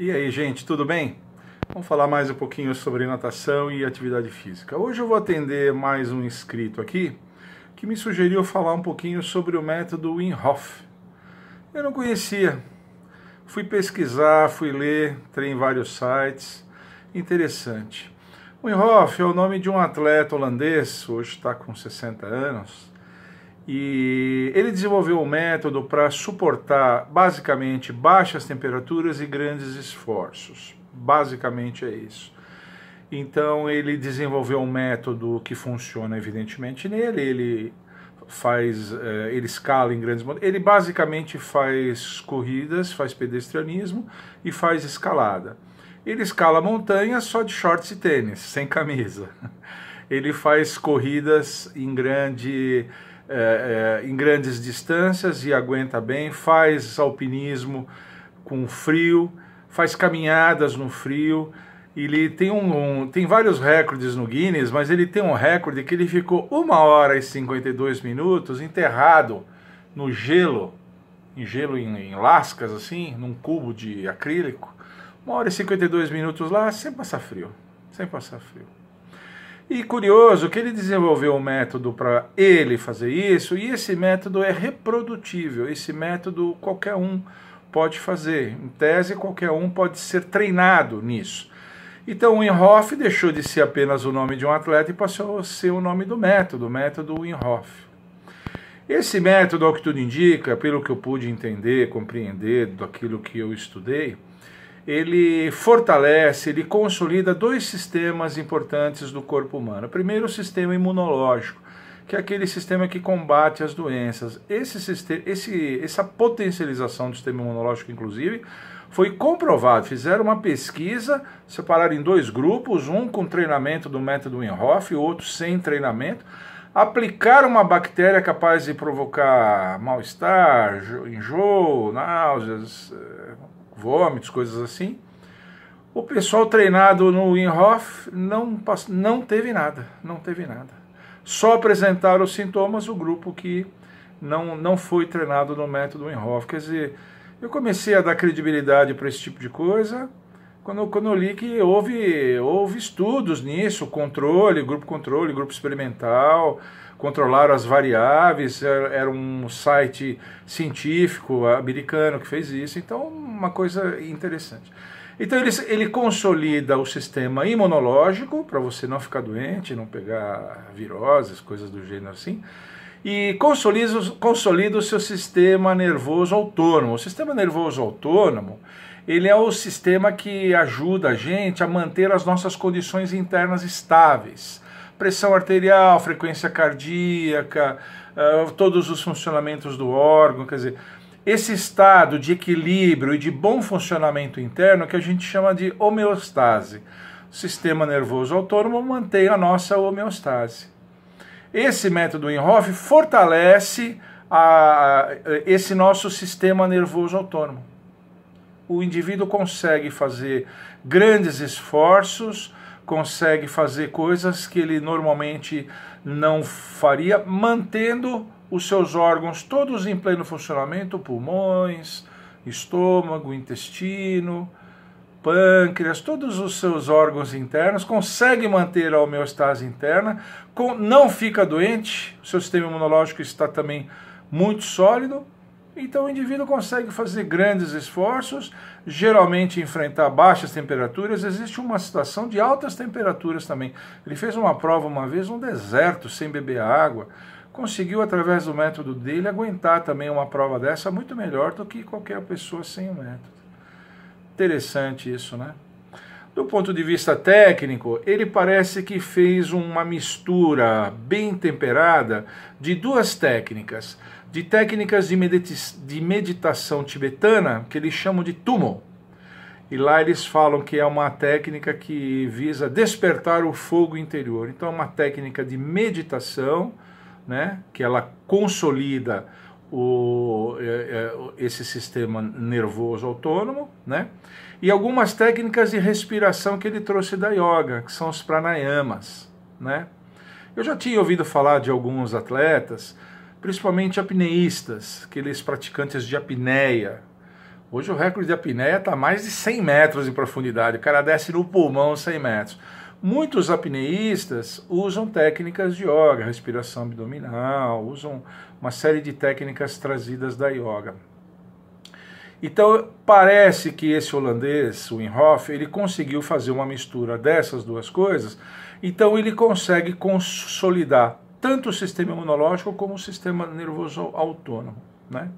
E aí, gente, tudo bem? Vamos falar mais um pouquinho sobre natação e atividade física. Hoje eu vou atender mais um inscrito aqui que me sugeriu falar um pouquinho sobre o método Wim Hof. Eu não conhecia. Fui pesquisar, fui ler, entrei em vários sites. Interessante. Wim Hof é o nome de um atleta holandês, hoje está com 60 anos, e ele desenvolveu um método para suportar basicamente baixas temperaturas e grandes esforços. Basicamente é isso. Então ele desenvolveu um método que funciona evidentemente nele, ele faz, eh, ele escala em grandes ele basicamente faz corridas, faz pedestrianismo e faz escalada. Ele escala montanhas só de shorts e tênis, sem camisa. Ele faz corridas em grande é, é, em grandes distâncias e aguenta bem, faz alpinismo com frio, faz caminhadas no frio. Ele tem, um, um, tem vários recordes no Guinness, mas ele tem um recorde que ele ficou 1 hora e 52 minutos enterrado no gelo, em gelo em, em lascas, assim, num cubo de acrílico. 1 hora e 52 minutos lá, sem passar frio. Sem passar frio. E curioso que ele desenvolveu um método para ele fazer isso, e esse método é reprodutível, esse método qualquer um pode fazer. Em tese, qualquer um pode ser treinado nisso. Então, o Inhoff deixou de ser apenas o nome de um atleta e passou a ser o nome do método, o método Inhoff. Esse método, ao que tudo indica, pelo que eu pude entender, compreender, daquilo que eu estudei, ele fortalece, ele consolida dois sistemas importantes do corpo humano. Primeiro, o sistema imunológico, que é aquele sistema que combate as doenças. Esse sistema, esse, essa potencialização do sistema imunológico, inclusive, foi comprovado. Fizeram uma pesquisa, separaram em dois grupos, um com treinamento do método Winhoff e outro sem treinamento. Aplicaram uma bactéria capaz de provocar mal-estar, enjoo, náuseas, eh, vômitos, coisas assim. O pessoal treinado no Inhoff não, não teve nada, não teve nada. Só apresentaram os sintomas o grupo que não, não foi treinado no método Inhoff. Quer dizer, eu comecei a dar credibilidade para esse tipo de coisa quando, quando eu li que houve, houve estudos nisso, controle, grupo controle, grupo experimental, controlaram as variáveis, era um site científico americano que fez isso, então uma coisa interessante. Então ele, ele consolida o sistema imunológico para você não ficar doente, não pegar viroses, coisas do gênero assim, e consolida, consolida o seu sistema nervoso autônomo. O sistema nervoso autônomo ele é o sistema que ajuda a gente a manter as nossas condições internas estáveis pressão arterial, frequência cardíaca, uh, todos os funcionamentos do órgão, quer dizer, esse estado de equilíbrio e de bom funcionamento interno que a gente chama de homeostase. O sistema nervoso autônomo mantém a nossa homeostase. Esse método Inhofe fortalece a, esse nosso sistema nervoso autônomo. O indivíduo consegue fazer grandes esforços consegue fazer coisas que ele normalmente não faria, mantendo os seus órgãos todos em pleno funcionamento, pulmões, estômago, intestino, pâncreas, todos os seus órgãos internos, consegue manter a homeostase interna, não fica doente, o seu sistema imunológico está também muito sólido então o indivíduo consegue fazer grandes esforços, geralmente enfrentar baixas temperaturas. Existe uma situação de altas temperaturas também. Ele fez uma prova uma vez num deserto, sem beber água. Conseguiu, através do método dele, aguentar também uma prova dessa muito melhor do que qualquer pessoa sem o método. Interessante isso, né? Do ponto de vista técnico, ele parece que fez uma mistura bem temperada de duas técnicas, de técnicas de, de meditação tibetana que eles chamam de tumo. E lá eles falam que é uma técnica que visa despertar o fogo interior. Então é uma técnica de meditação, né, que ela consolida o, é, é, esse sistema nervoso autônomo, né? e algumas técnicas de respiração que ele trouxe da yoga, que são os pranayamas, né? Eu já tinha ouvido falar de alguns atletas, principalmente apneístas, aqueles praticantes de apneia. Hoje o recorde de apneia está a mais de 100 metros de profundidade, o cara desce no pulmão 100 metros. Muitos apneístas usam técnicas de yoga, respiração abdominal, usam uma série de técnicas trazidas da yoga. Então, parece que esse holandês, o Inhoff, ele conseguiu fazer uma mistura dessas duas coisas, então ele consegue consolidar tanto o sistema imunológico como o sistema nervoso autônomo, né?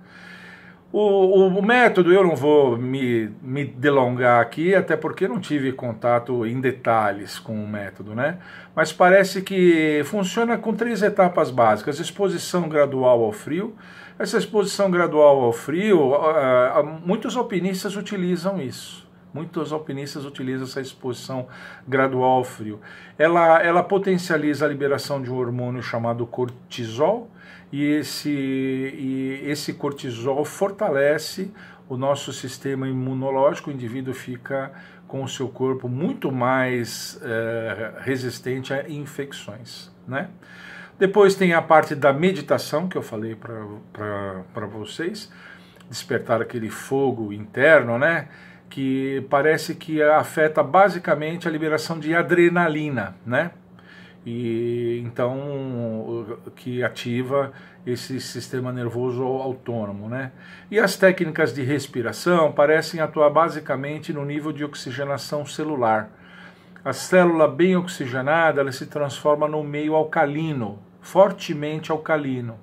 O, o, método eu não vou me, me delongar aqui, até porque não tive contato em detalhes com o método, né? Mas parece que funciona com três etapas básicas: exposição gradual ao frio. Essa exposição gradual ao frio, uh, muitos alpinistas utilizam isso. Muitos alpinistas utilizam essa exposição gradual ao frio. Ela, ela potencializa a liberação de um hormônio chamado cortisol, e esse, e esse cortisol fortalece o nosso sistema imunológico, o indivíduo fica com o seu corpo muito mais eh, resistente a infecções. Né? Depois tem a parte da meditação que eu falei para vocês, despertar aquele fogo interno, né? que parece que afeta basicamente a liberação de adrenalina, né? E então que ativa esse sistema nervoso autônomo, né? E as técnicas de respiração parecem atuar basicamente no nível de oxigenação celular. A célula bem oxigenada, ela se transforma num meio alcalino, fortemente alcalino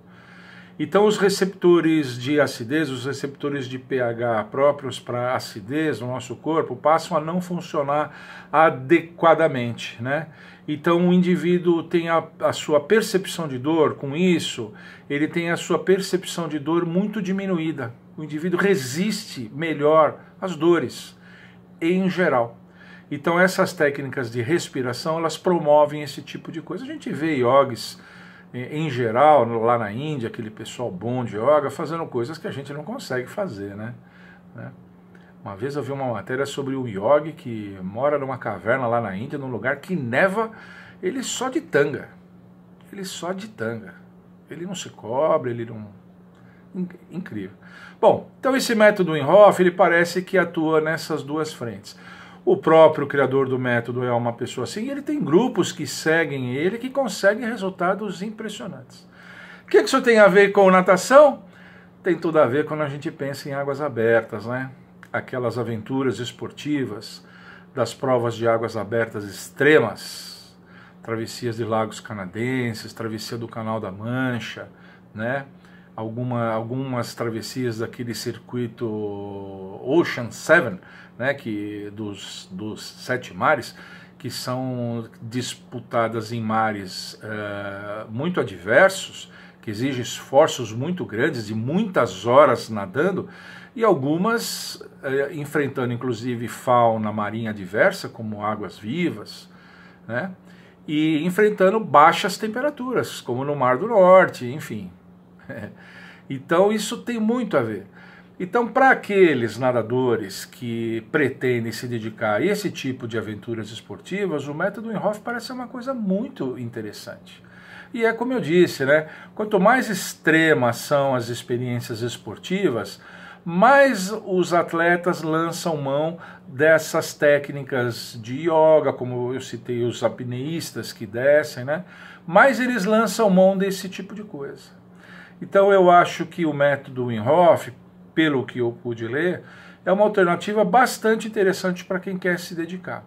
então, os receptores de acidez, os receptores de pH próprios para acidez no nosso corpo passam a não funcionar adequadamente, né? Então, o indivíduo tem a, a sua percepção de dor com isso, ele tem a sua percepção de dor muito diminuída. O indivíduo resiste melhor às dores, em geral. Então, essas técnicas de respiração, elas promovem esse tipo de coisa. A gente vê iogues em geral, lá na Índia, aquele pessoal bom de yoga, fazendo coisas que a gente não consegue fazer, né? né? Uma vez eu vi uma matéria sobre o yogi que mora numa caverna lá na Índia, num lugar que neva, ele só de tanga. Ele só de tanga. Ele não se cobre, ele não. Incrível. Bom, então esse método Inhofe, ele parece que atua nessas duas frentes. O próprio criador do método é uma pessoa assim, ele tem grupos que seguem ele que conseguem resultados impressionantes. O que, que isso tem a ver com natação? Tem tudo a ver quando a gente pensa em águas abertas, né? Aquelas aventuras esportivas das provas de águas abertas extremas, travessias de lagos canadenses, travessia do Canal da Mancha, né? alguma, algumas travessias daquele circuito Ocean Seven, né, que dos, dos sete mares, que são disputadas em mares uh, muito adversos, que exigem esforços muito grandes de muitas horas nadando, e algumas uh, enfrentando inclusive fauna marinha diversa, como águas vivas, né? e enfrentando baixas temperaturas, como no Mar do Norte, enfim, Então isso tem muito a ver. Então, para aqueles nadadores que pretendem se dedicar a esse tipo de aventuras esportivas, o método Inhofe parece ser uma coisa muito interessante. E é como eu disse, né? Quanto mais extremas são as experiências esportivas, mais os atletas lançam mão dessas técnicas de yoga, como eu citei os apneístas que descem, né? Mais eles lançam mão desse tipo de coisa. Então eu acho que o método Winhoff, pelo que eu pude ler, é uma alternativa bastante interessante para quem quer se dedicar.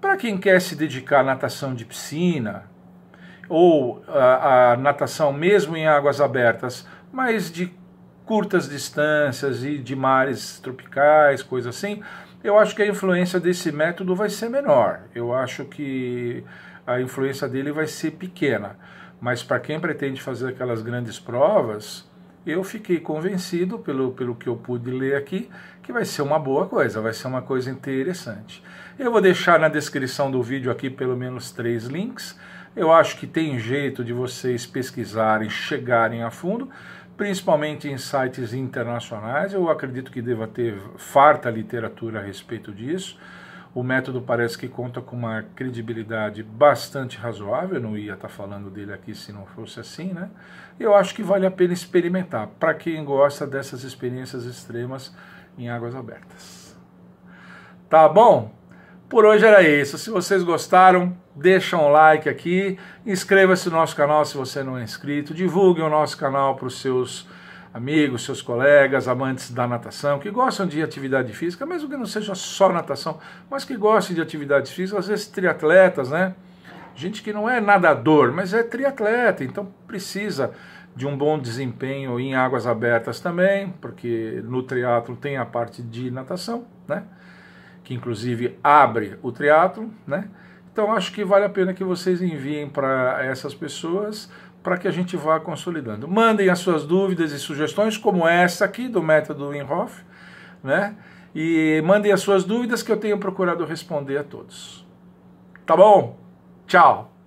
Para quem quer se dedicar à natação de piscina ou à natação mesmo em águas abertas, mas de curtas distâncias e de mares tropicais, coisa assim, eu acho que a influência desse método vai ser menor. Eu acho que a influência dele vai ser pequena. Mas para quem pretende fazer aquelas grandes provas, eu fiquei convencido, pelo, pelo que eu pude ler aqui, que vai ser uma boa coisa, vai ser uma coisa interessante. Eu vou deixar na descrição do vídeo aqui pelo menos três links. Eu acho que tem jeito de vocês pesquisarem, chegarem a fundo, principalmente em sites internacionais. Eu acredito que deva ter farta literatura a respeito disso. O método parece que conta com uma credibilidade bastante razoável, não ia estar tá falando dele aqui se não fosse assim, né? Eu acho que vale a pena experimentar, para quem gosta dessas experiências extremas em águas abertas. Tá bom? Por hoje era isso. Se vocês gostaram, deixa um like aqui, inscreva-se no nosso canal se você não é inscrito, divulgue o nosso canal para os seus amigos, seus colegas, amantes da natação, que gostam de atividade física, mesmo que não seja só natação, mas que gostem de atividades físicas, às vezes triatletas, né? Gente que não é nadador, mas é triatleta, então precisa de um bom desempenho em águas abertas também, porque no triatlo tem a parte de natação, né? Que inclusive abre o triatlo, né? Então acho que vale a pena que vocês enviem para essas pessoas para que a gente vá consolidando. Mandem as suas dúvidas e sugestões, como essa aqui do método Winhoff, né? E mandem as suas dúvidas que eu tenho procurado responder a todos. Tá bom? Tchau!